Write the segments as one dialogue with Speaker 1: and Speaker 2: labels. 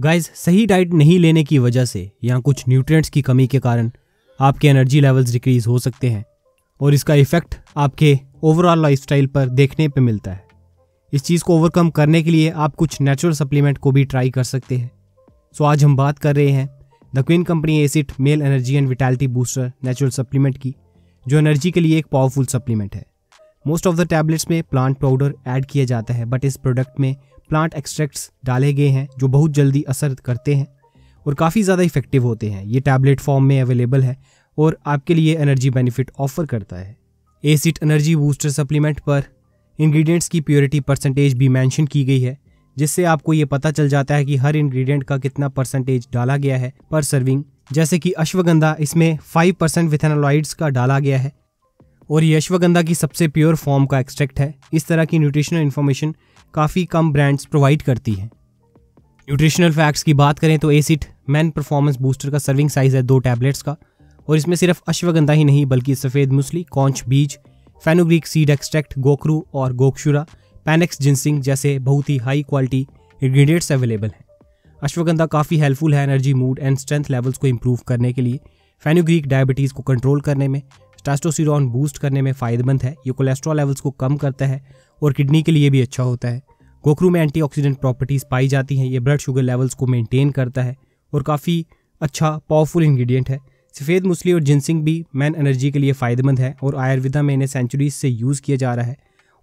Speaker 1: guys सही diet नहीं लेने की वजह से या कुछ न्यूट्रिएंट्स की कमी के कारण आपके एनर्जी लेवल्स डिक्रीज हो सकते हैं और इसका इफेक्ट आपके ओवरऑल लाइफस्टाइल पर देखने पे मिलता है इस चीज़ को ओवरकम करने के लिए आप कुछ नेचुरल सप्लीमेंट को भी ट्राई कर सकते हैं सो आज हम बात कर रहे हैं the Queen Company acid male energy and vitality booster natural supplement की जो एनर्जी के लिए एक पावरफुल सप्लीमेंट है मोस्ट ऑफ द टैबलेट्स में प्लांट पाउडर ऐड किया जाता है बट इस प्रोडक्ट में प्लांट एक्सट्रैक्ट्स डाले गए हैं जो बहुत जल्दी असर करते हैं और काफ़ी ज़्यादा इफेक्टिव होते हैं ये टैबलेट फॉर्म में अवेलेबल है और आपके लिए एनर्जी बेनिफिट ऑफर करता है एसिड एनर्जी बूस्टर सप्लीमेंट पर इंग्रेडिएंट्स की प्योरिटी परसेंटेज भी मेंशन की गई है जिससे आपको ये पता चल जाता है कि हर इंग्रेडिएंट का कितना परसेंटेज डाला गया है पर सर्विंग जैसे कि अश्वगंधा इसमें 5% परसेंट का डाला गया है और ये अश्वगंधा की सबसे प्योर फॉर्म का एक्सट्रैक्ट है इस तरह की न्यूट्रिशनल इन्फॉर्मेशन काफ़ी कम ब्रांड्स प्रोवाइड करती हैं न्यूट्रिशनल फैक्ट्स की बात करें तो एसिड मैन परफॉर्मेंस बूस्टर का सर्विंग साइज़ है दो टैबलेट्स का और इसमें सिर्फ अश्वगंधा ही नहीं बल्कि सफ़ेद मुसली कॉन्च बीज फेनोग्रीक सीड एक्सट्रैक्ट गोकरू और गोकशुरा पैनेक्स जिनसिंग जैसे बहुत ही हाई क्वालिटी इन्ग्रीडियंट्स अवेलेबल हैं अश्वगंधा काफ़ी हेल्पफुल है energy mood and strength levels को इम्प्रूव करने के लिए फेनोग्रीक डायबिटीज़ को कंट्रोल करने में टेस्टोस्टेरोन बूस्ट करने में फ़ायदेमंद है ये कोलेस्ट्रॉल लेवल्स को कम करता है और किडनी के लिए भी अच्छा होता है गोखरू में एंटीऑक्सीडेंट प्रॉपर्टीज़ पाई जाती हैं ये ब्लड शुगर लेवल्स को मेंटेन करता है और काफ़ी अच्छा पावरफुल इंग्रेडिएंट है सफ़ेद मूसली और जिनसिंग भी मैन एनर्जी के लिए फ़ायदेमंद है और आयुर्वेदा में इन्हें सेंचुरीज से यूज़ किया जा रहा है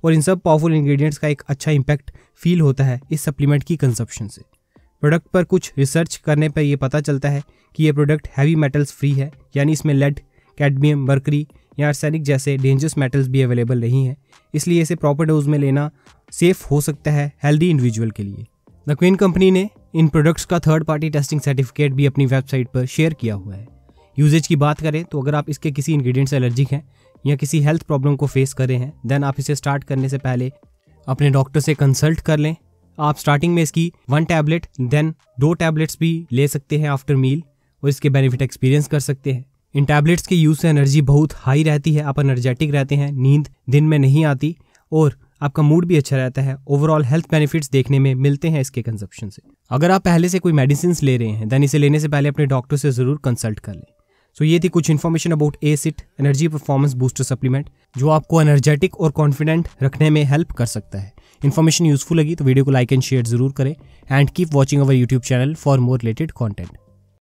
Speaker 1: और इन सब पावरफुल इंग्रेडिएंट्स का एक अच्छा इम्पैक्ट फील होता है इस सप्लीमेंट की कंजप्शन से प्रोडक्ट पर कुछ रिसर्च करने पर यह पता चलता है कि यह प्रोडक्ट हैवी मेटल्स फ्री है यानी इसमें लेड कैडमियम बर्करी या आर्सेनिक जैसे डेंजरस मेटल्स भी अवेलेबल नहीं हैं इसलिए इसे प्रॉपर डोज में लेना सेफ हो सकता है हेल्दी इंडिविजुअल के लिए द क्वीन कंपनी ने इन प्रोडक्ट्स का थर्ड पार्टी टेस्टिंग सर्टिफिकेट भी अपनी वेबसाइट पर शेयर किया हुआ है यूजेज की बात करें तो अगर आप इसके किसी इंग्रेडिएंट से एलर्जिक हैं या किसी हेल्थ प्रॉब्लम को फेस कर रहे हैं देन आप इसे स्टार्ट करने से पहले अपने डॉक्टर से कंसल्ट कर लें आप स्टार्टिंग में इसकी वन टैबलेट देन दो टैबलेट्स भी ले सकते हैं आफ्टर मील और इसके बेनिफिट एक्सपीरियंस कर सकते हैं इन टैबलेट्स के यूज़ से एनर्जी बहुत हाई रहती है आप एनर्जेटिक रहते हैं नींद दिन में नहीं आती और आपका मूड भी अच्छा रहता है ओवरऑल हेल्थ बेनिफिट्स देखने में मिलते हैं इसके कंजप्शन से अगर आप पहले से कोई मेडिसिन ले रहे हैं दैन इसे लेने से पहले अपने डॉक्टर से ज़रूर कंसल्ट कर लें सो so ये थी कुछ information about a sit energy performance booster supplement जो आपको एनर्जेटिक और कॉन्फिडेंट रखने में हेल्प कर सकता है इन्फॉर्मेशन यूजफुल लगी तो वीडियो को लाइक एंड शेयर जरूर करें and keep watching our YouTube channel for more related content